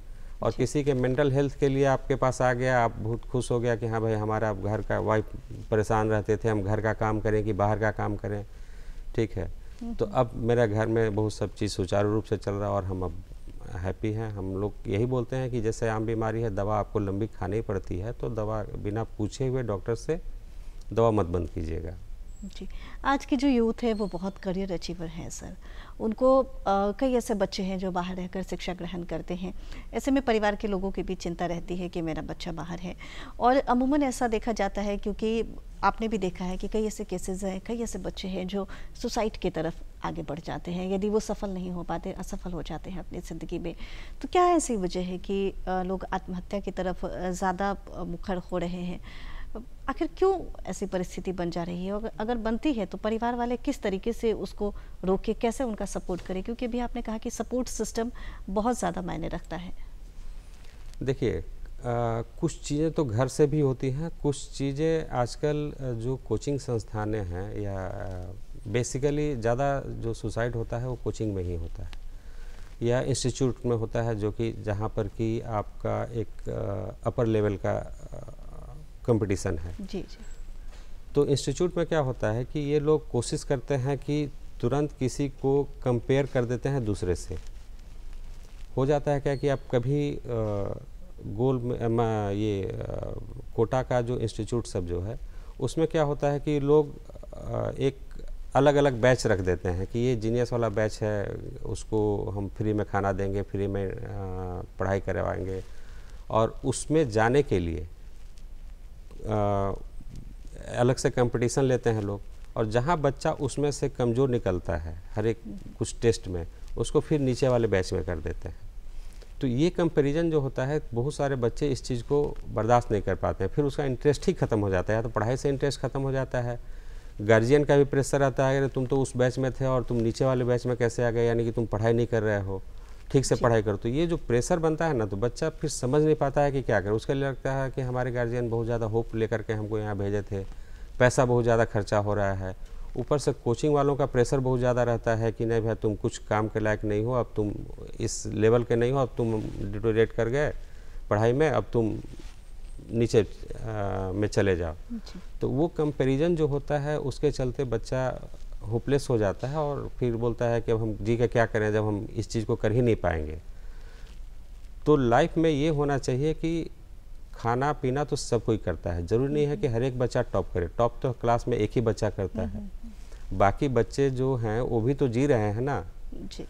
और किसी के मेंटल हेल्थ के लिए आपके पास आ गया आप बहुत खुश हो गया कि हाँ भाई हमारा घर का वाइफ परेशान रहते थे हम घर का काम करें कि बाहर का काम करें ठीक है तो अब मेरा घर में बहुत सब चीज़ सुचारू रूप से चल रहा है और हम अब हैप्पी हैं हम लोग यही बोलते हैं कि जैसे आम बीमारी है दवा आपको लंबी खानी पड़ती है तो दवा बिना पूछे हुए डॉक्टर से दवा मत बंद कीजिएगा जी आज की जो यूथ है वो बहुत करियर अचीवर हैं सर उनको कई ऐसे बच्चे हैं जो बाहर रहकर शिक्षा ग्रहण करते हैं ऐसे में परिवार के लोगों की भी चिंता रहती है कि मेरा बच्चा बाहर है और अमूमन ऐसा देखा जाता है क्योंकि आपने भी देखा है कि कई ऐसे केसेस हैं कई ऐसे बच्चे हैं जो सुसाइड की तरफ आगे बढ़ जाते हैं यदि वो सफल नहीं हो पाते असफल हो जाते हैं अपनी ज़िंदगी में तो क्या ऐसी वजह है कि लोग आत्महत्या की तरफ ज़्यादा मुखर हो रहे हैं आखिर क्यों ऐसी परिस्थिति बन जा रही है और अगर बनती है तो परिवार वाले किस तरीके से उसको रोके कैसे उनका सपोर्ट करें क्योंकि अभी आपने कहा कि सपोर्ट सिस्टम बहुत ज़्यादा मायने रखता है देखिए कुछ चीज़ें तो घर से भी होती हैं कुछ चीज़ें आजकल जो कोचिंग संस्थानें हैं या बेसिकली ज़्यादा जो सुसाइड होता है वो कोचिंग में ही होता है या इंस्टीट्यूट में होता है जो कि जहाँ पर कि आपका एक अपर लेवल का कंपटीशन है जी जी तो इंस्टीट्यूट में क्या होता है कि ये लोग कोशिश करते हैं कि तुरंत किसी को कंपेयर कर देते हैं दूसरे से हो जाता है क्या कि आप कभी गोल ये कोटा का जो इंस्टीट्यूट सब जो है उसमें क्या होता है कि लोग एक अलग अलग बैच रख देते हैं कि ये जीनियस वाला बैच है उसको हम फ्री में खाना देंगे फ्री में पढ़ाई करवाएंगे और उसमें जाने के लिए आ, अलग से कंपटीशन लेते हैं लोग और जहाँ बच्चा उसमें से कमज़ोर निकलता है हर एक कुछ टेस्ट में उसको फिर नीचे वाले बैच में कर देते हैं तो ये कंपैरिजन जो होता है बहुत सारे बच्चे इस चीज़ को बर्दाश्त नहीं कर पाते हैं फिर उसका इंटरेस्ट ही ख़त्म हो जाता है या तो पढ़ाई से इंटरेस्ट ख़त्म हो जाता है गार्जियन का भी प्रेशर आता है अरे तुम तो उस बैच में थे और तुम नीचे वाले बैच में कैसे आ गए यानी कि तुम पढ़ाई नहीं कर रहे हो ठीक से पढ़ाई करो तो ये जो प्रेशर बनता है ना तो बच्चा फिर समझ नहीं पाता है कि क्या करें उसके लिए लगता है कि हमारे गार्जियन बहुत ज़्यादा होप लेकर के हमको यहाँ भेजे थे पैसा बहुत ज़्यादा खर्चा हो रहा है ऊपर से कोचिंग वालों का प्रेशर बहुत ज़्यादा रहता है कि नहीं भाई तुम कुछ काम के लायक नहीं हो अब तुम इस लेवल के नहीं हो अब तुम डिटोरेट कर गए पढ़ाई में अब तुम नीचे में चले जाओ तो वो कंपैरिजन जो होता है उसके चलते बच्चा होपलेस हो जाता है और फिर बोलता है कि अब हम जी का क्या करें जब हम इस चीज़ को कर ही नहीं पाएंगे तो लाइफ में ये होना चाहिए कि खाना पीना तो सब कोई करता है ज़रूरी नहीं है कि हर एक बच्चा टॉप करे टॉप तो क्लास में एक ही बच्चा करता है बाकी बच्चे जो हैं वो भी तो जी रहे हैं ना जी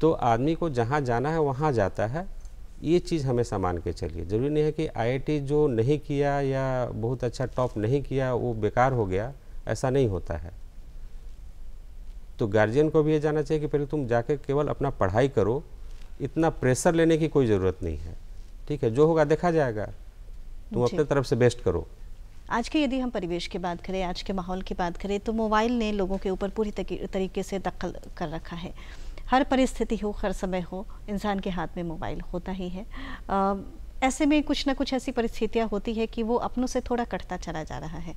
तो आदमी को जहाँ जाना है वहाँ जाता है ये चीज़ हमेशा मान के चलिए ज़रूरी नहीं है कि आईआईटी जो नहीं किया या बहुत अच्छा टॉप नहीं किया वो बेकार हो गया ऐसा नहीं होता है तो गार्जियन को भी ये जाना चाहिए कि पहले तुम जाके केवल अपना पढ़ाई करो इतना प्रेशर लेने की कोई ज़रूरत नहीं है ठीक है जो होगा देखा जाएगा तुम अपने तरफ से बेस्ट करो आज के यदि हम परिवेश की बात करें आज के माहौल की बात करें तो मोबाइल ने लोगों के ऊपर पूरी तरीके से दखल कर रखा है हर परिस्थिति हो हर समय हो इंसान के हाथ में मोबाइल होता ही है आ, ऐसे में कुछ ना कुछ ऐसी परिस्थितियाँ होती है कि वो अपनों से थोड़ा कटता चला जा रहा है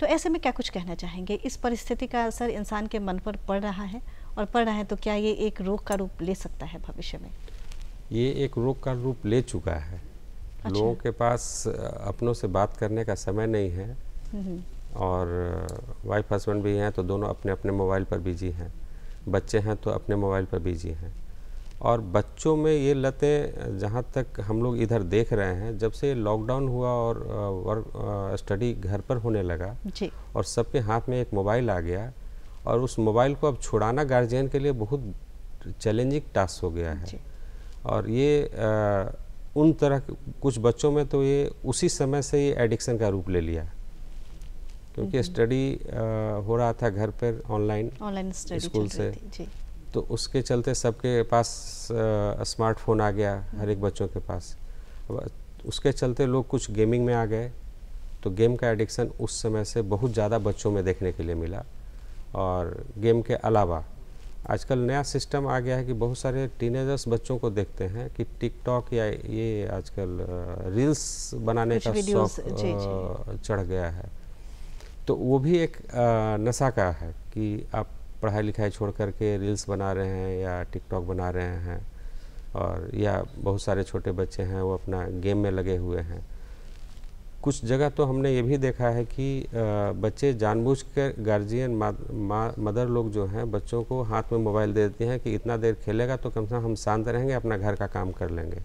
तो ऐसे में क्या कुछ कहना चाहेंगे इस परिस्थिति का असर इंसान के मन पर पड़ रहा है और पड़ रहा है तो क्या ये एक रोग का रूप ले सकता है भविष्य में ये एक रोग का रूप ले चुका है अच्छा। लोगों के पास अपनों से बात करने का समय नहीं है हम्म। और वाइफ हस्बैंड भी हैं तो दोनों अपने अपने मोबाइल पर बिजी हैं बच्चे हैं तो अपने मोबाइल पर बिजी हैं और बच्चों में ये लतें जहाँ तक हम लोग इधर देख रहे हैं जब से लॉकडाउन हुआ और वर्क स्टडी घर पर होने लगा जी। और सबके हाथ में एक मोबाइल आ गया और उस मोबाइल को अब छुड़ाना गार्जियन के लिए बहुत चैलेंजिंग टास्क हो गया है और ये आ, उन तरह कुछ बच्चों में तो ये उसी समय से ये एडिक्शन का रूप ले लिया क्योंकि स्टडी हम्म। हो रहा था घर पर ऑनलाइन ऑनलाइन स्कूल से तो उसके चलते सबके पास स्मार्टफोन आ गया हम्म। हर एक बच्चों के पास अब उसके चलते लोग कुछ गेमिंग में आ गए तो गेम का एडिक्शन उस समय से बहुत ज़्यादा बच्चों में देखने के लिए मिला और गेम के अलावा आजकल नया सिस्टम आ गया है कि बहुत सारे टीनेजर्स बच्चों को देखते हैं कि टिकटॉक या ये आजकल रील्स बनाने का शौक चढ़ गया है तो वो भी एक नशा का है कि आप पढ़ाई लिखाई छोड़ करके रील्स बना रहे हैं या टिकटॉक बना रहे हैं और या बहुत सारे छोटे बच्चे हैं वो अपना गेम में लगे हुए हैं कुछ जगह तो हमने ये भी देखा है कि बच्चे जानबूझ कर गार्जियन मदर लोग जो हैं बच्चों को हाथ में मोबाइल दे देते हैं कि इतना देर खेलेगा तो कम से कम हम शांत रहेंगे अपना घर का काम कर लेंगे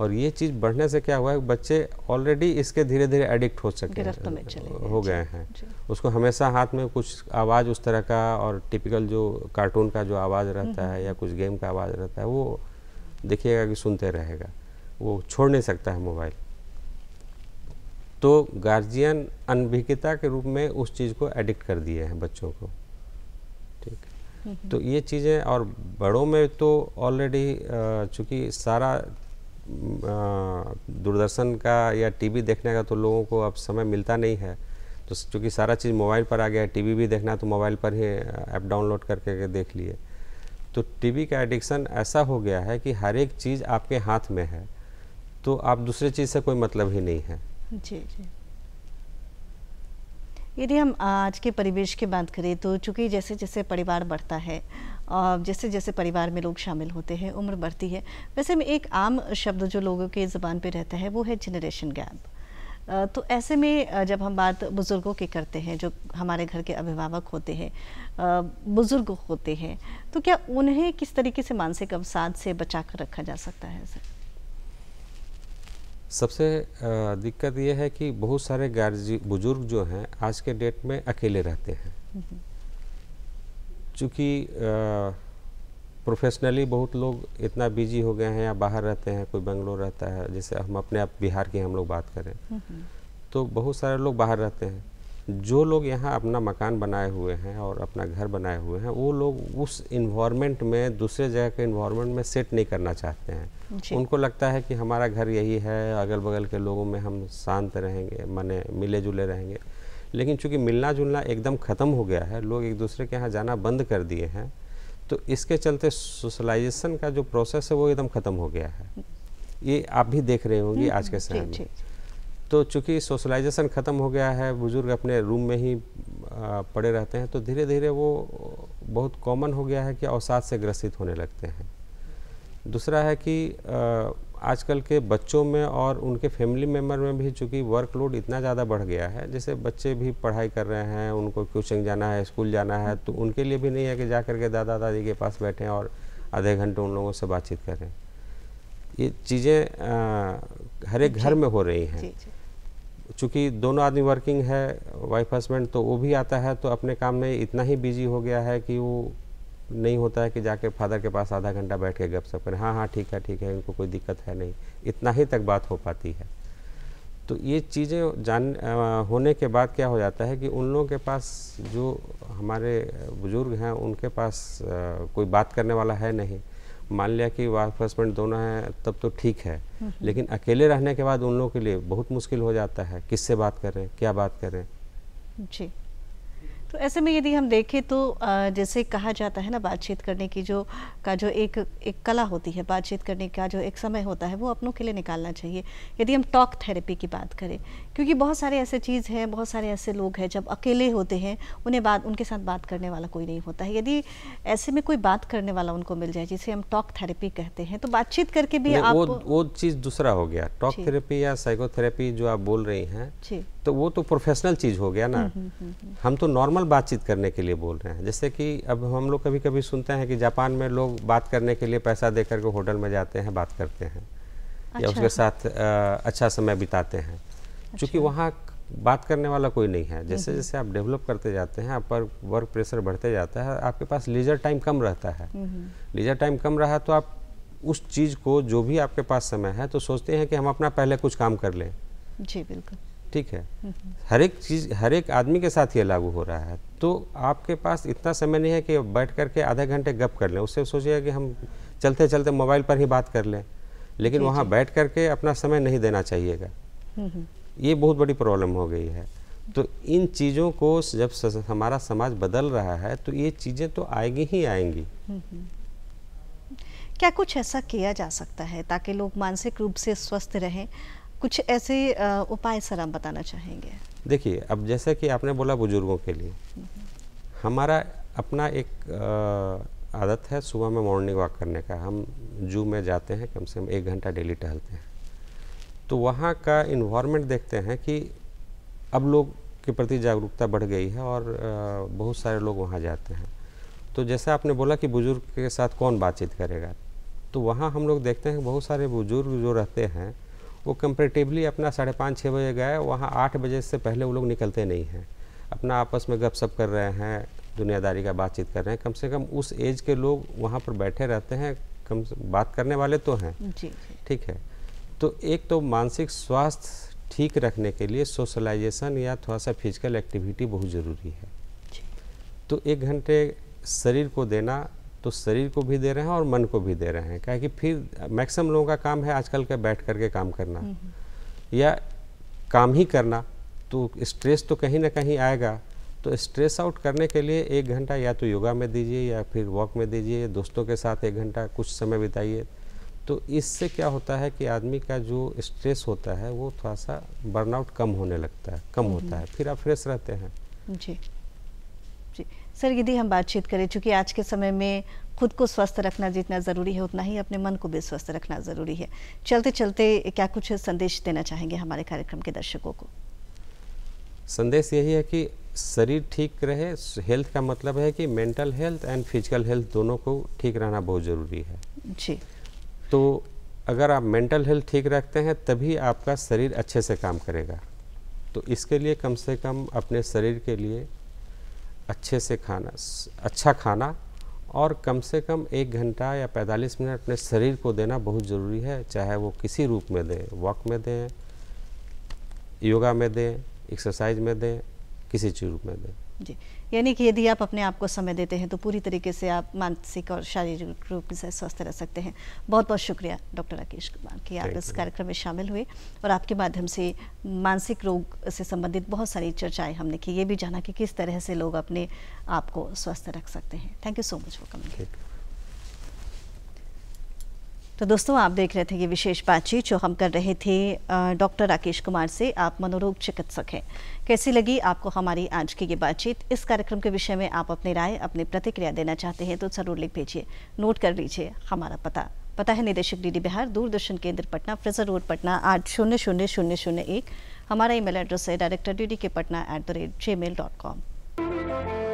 और ये चीज़ बढ़ने से क्या हुआ है बच्चे ऑलरेडी इसके धीरे धीरे एडिक्ट हो सके हो गए हैं उसको हमेशा हाथ में कुछ आवाज़ उस तरह का और टिपिकल जो कार्टून का जो आवाज़ रहता हम्म, हम्म। है या कुछ गेम का आवाज़ रहता है वो देखिएगा कि सुनते रहेगा वो छोड़ नहीं सकता है मोबाइल तो गार्जियन अनभिज्ञता के रूप में उस चीज़ को एडिक्ट कर दिए हैं बच्चों को ठीक हम्म, तो ये चीज़ें और बड़ों में तो ऑलरेडी चूंकि सारा दूरदर्शन का या टीवी देखने का तो लोगों को अब समय मिलता नहीं है तो चूँकि सारा चीज़ मोबाइल पर आ गया है टीवी भी देखना तो मोबाइल पर ही ऐप डाउनलोड करके देख लिए तो टीवी का एडिक्शन ऐसा हो गया है कि हर एक चीज़ आपके हाथ में है तो आप दूसरे चीज़ से कोई मतलब ही नहीं है जी जी यदि हम आज के परिवेश की बात करें तो चूँकि जैसे जैसे परिवार बढ़ता है जैसे जैसे परिवार में लोग शामिल होते हैं उम्र बढ़ती है वैसे में एक आम शब्द जो लोगों के ज़बान पे रहता है वो है जनरेशन गैप तो ऐसे में जब हम बात बुज़ुर्गों की करते हैं जो हमारे घर के अभिभावक होते हैं बुज़ुर्ग होते हैं तो क्या उन्हें किस तरीके से मानसिक अवसाद से बचा कर रखा जा सकता है सर सबसे दिक्कत यह है कि बहुत सारे गार्जी बुज़ुर्ग जो हैं आज के डेट में अकेले रहते हैं हम्म, हम्म। चूँकि प्रोफेशनली बहुत लोग इतना बिजी हो गए हैं या बाहर रहते हैं कोई बेंगलोर रहता है जैसे हम अपने आप बिहार की हम लोग बात करें तो बहुत सारे लोग बाहर रहते हैं जो लोग यहाँ अपना मकान बनाए हुए हैं और अपना घर बनाए हुए हैं वो लोग उस इन्वायरमेंट में दूसरे जगह के इन्वायरमेंट में सेट नहीं करना चाहते हैं उनको लगता है कि हमारा घर यही है अगल बगल के लोगों में हम शांत रहेंगे मने मिले जुले रहेंगे लेकिन चूंकि मिलना जुलना एकदम ख़त्म हो गया है लोग एक दूसरे के यहाँ जाना बंद कर दिए हैं तो इसके चलते सोशलाइजेशन का जो प्रोसेस है वो एकदम ख़त्म हो गया है ये आप भी देख रहे होंगे हम्म, आज के समय में तो चूँकि सोशलाइजेशन ख़त्म हो गया है बुज़ुर्ग अपने रूम में ही पड़े रहते हैं तो धीरे धीरे वो बहुत कॉमन हो गया है कि अवसाद से ग्रसित होने लगते हैं दूसरा है कि आजकल के बच्चों में और उनके फैमिली मेम्बर में भी चूँकि वर्कलोड इतना ज़्यादा बढ़ गया है जैसे बच्चे भी पढ़ाई कर रहे हैं उनको कोचिंग जाना है स्कूल जाना है तो उनके लिए भी नहीं है कि जा कर के दादा दादी के पास बैठें और आधे घंटे उन लोगों से बातचीत करें ये चीज़ें हर एक घर में हो रही हैं चूँकि दोनों आदमी वर्किंग है वाइफ हस्बैंड तो वो भी आता है तो अपने काम में इतना ही बिजी हो गया है कि वो नहीं होता है कि जाके फादर के पास आधा घंटा बैठ के गप सप करें हाँ हाँ ठीक है ठीक है इनको कोई दिक्कत है नहीं इतना ही तक बात हो पाती है तो ये चीज़ें जान आ, होने के बाद क्या हो जाता है कि उन लोगों के पास जो हमारे बुज़ुर्ग हैं उनके पास आ, कोई बात करने वाला है नहीं मान लिया कि वाफसमेंट दोनों हैं तब तो ठीक है हम्म, हम्म। लेकिन अकेले रहने के बाद उन लोगों के लिए बहुत मुश्किल हो जाता है किससे बात करें क्या बात करें जी तो ऐसे में यदि हम देखें तो जैसे कहा जाता है ना बातचीत करने की जो का जो एक एक कला होती है बातचीत करने का जो एक समय होता है वो अपनों के लिए निकालना चाहिए यदि हम टॉक थेरेपी की बात करें क्योंकि बहुत सारे ऐसे चीज़ हैं बहुत सारे ऐसे लोग हैं जब अकेले होते हैं उन्हें बात उनके साथ बात करने वाला कोई नहीं होता है यदि ऐसे में कोई बात करने वाला उनको मिल जाए जिसे हम टॉक थेरेपी कहते हैं तो बातचीत करके भी आप वो, चीज़ दूसरा हो गया टॉक थेरेपी या साइकोथेरेपी जो आप बोल रही हैं तो वो तो प्रोफेशनल चीज़ हो गया ना हम्म, हम्म, हम्म, हम तो नॉर्मल बातचीत करने के लिए बोल रहे हैं जैसे कि अब हम लोग कभी कभी सुनते हैं कि जापान में लोग बात करने के लिए पैसा दे करके होटल में जाते हैं बात करते हैं अच्छा, या उसके साथ आ, अच्छा समय बिताते हैं अच्छा, वहाँ बात करने वाला कोई नहीं है जैसे जैसे आप डेवलप करते जाते हैं आप पर वर्क प्रेशर बढ़ते जाता है आपके पास लेजर टाइम कम रहता है लेजर टाइम कम रहा तो आप उस चीज़ को जो भी आपके पास समय है तो सोचते हैं कि हम अपना पहले कुछ काम कर लें जी बिल्कुल ठीक है हम्म, हम्म। हर एक चीज़ हर एक आदमी के साथ ये लागू हो रहा है तो आपके पास इतना समय नहीं है कि बैठ करके आधे घंटे गप कर लें उससे सोचिएगा कि हम चलते चलते मोबाइल पर ही बात कर लें लेकिन वहाँ बैठ करके अपना समय नहीं देना चाहिएगा हम्म, ये बहुत बड़ी प्रॉब्लम हो गई है तो इन चीज़ों को जब हमारा समाज बदल रहा है तो ये चीज़ें तो आएगी ही आएंगी क्या कुछ ऐसा किया जा सकता है ताकि लोग मानसिक रूप से स्वस्थ रहें कुछ ऐसे उपाय सर आप बताना चाहेंगे देखिए अब जैसा कि आपने बोला बुजुर्गों के लिए हमारा अपना एक आदत है सुबह में मॉर्निंग वॉक करने का हम जू में जाते हैं कम से कम एक घंटा डेली टहलते हैं तो वहाँ का इन्वामेंट देखते हैं कि अब लोग के प्रति जागरूकता बढ़ गई है और बहुत सारे लोग वहाँ जाते हैं तो जैसा आपने बोला कि बुज़ुर्ग के साथ कौन बातचीत करेगा तो वहाँ हम लोग देखते हैं बहुत सारे बुज़ुर्ग जो रहते हैं वो कंपेरेटिवली अपना साढ़े पाँच छः बजे गए वहाँ आठ बजे से पहले वो लोग निकलते नहीं हैं अपना आपस में गप सप कर रहे हैं दुनियादारी का बातचीत कर रहे हैं कम से कम उस एज के लोग वहाँ पर बैठे रहते हैं कम बात करने वाले तो हैं ठीक है तो एक तो मानसिक स्वास्थ्य ठीक रखने के लिए सोशलाइजेशन या थोड़ा सा फिजिकल एक्टिविटी बहुत ज़रूरी है तो एक घंटे शरीर को देना तो शरीर को भी दे रहे हैं और मन को भी दे रहे हैं क्या कि फिर मैक्सिमम लोगों का काम है आजकल के बैठ करके काम करना हम्म, हम्म। या काम ही करना तो स्ट्रेस तो कहीं ना कहीं आएगा तो स्ट्रेस आउट करने के लिए एक घंटा या तो योगा में दीजिए या फिर वॉक में दीजिए दोस्तों के साथ एक घंटा कुछ समय बिताइए तो इससे क्या होता है कि आदमी का जो स्ट्रेस होता है वो थोड़ा सा बर्नआउट कम होने लगता है कम हम्म, होता है फिर आप फ्रेश रहते हैं जी सर यदि हम बातचीत करें चूंकि आज के समय में खुद को स्वस्थ रखना जितना ज़रूरी है उतना ही अपने मन को भी स्वस्थ रखना ज़रूरी है चलते चलते क्या कुछ संदेश देना चाहेंगे हमारे कार्यक्रम के दर्शकों को संदेश यही है कि शरीर ठीक रहे हेल्थ का मतलब है कि mental health and physical health दोनों को ठीक रहना बहुत ज़रूरी है जी तो अगर आप मेंटल हेल्थ ठीक रखते हैं तभी आपका शरीर अच्छे से काम करेगा तो इसके लिए कम से कम अपने शरीर के लिए अच्छे से खाना अच्छा खाना और कम से कम एक घंटा या 45 मिनट अपने शरीर को देना बहुत ज़रूरी है चाहे वो किसी रूप में दें वॉक में दें योगा में दें एक्सरसाइज में दें किसी चीज़ रूप में दें जी यानी कि यदि आप अपने आप को समय देते हैं तो पूरी तरीके से आप मानसिक और शारीरिक रूप से स्वस्थ रह सकते हैं बहुत बहुत शुक्रिया डॉक्टर राकेश कुमार कि आप इस कार्यक्रम में शामिल हुए और आपके माध्यम से मानसिक रोग से संबंधित बहुत सारी चर्चाएं हमने की ये भी जाना कि किस तरह से लोग अपने आप को स्वस्थ रख सकते हैं thank you so much for coming तो दोस्तों आप देख रहे थे ये विशेष बातचीत जो हम कर रहे थे डॉक्टर राकेश कुमार से आप मनोरोग चिकित्सक हैं कैसी लगी आपको हमारी आज की ये बातचीत इस कार्यक्रम के विषय में आप अपनी राय अपनी प्रतिक्रिया देना चाहते हैं तो जरूर लिख भेजिए नोट कर लीजिए हमारा पता पता है निदेशक डी बिहार दूरदर्शन केंद्र पटना फ्रेजर रोड पटना आठ शून्य शून्य शून्य शून्य एक हमारा ईमेल एड्रेस है director D K Patna at the rate Gmail dot com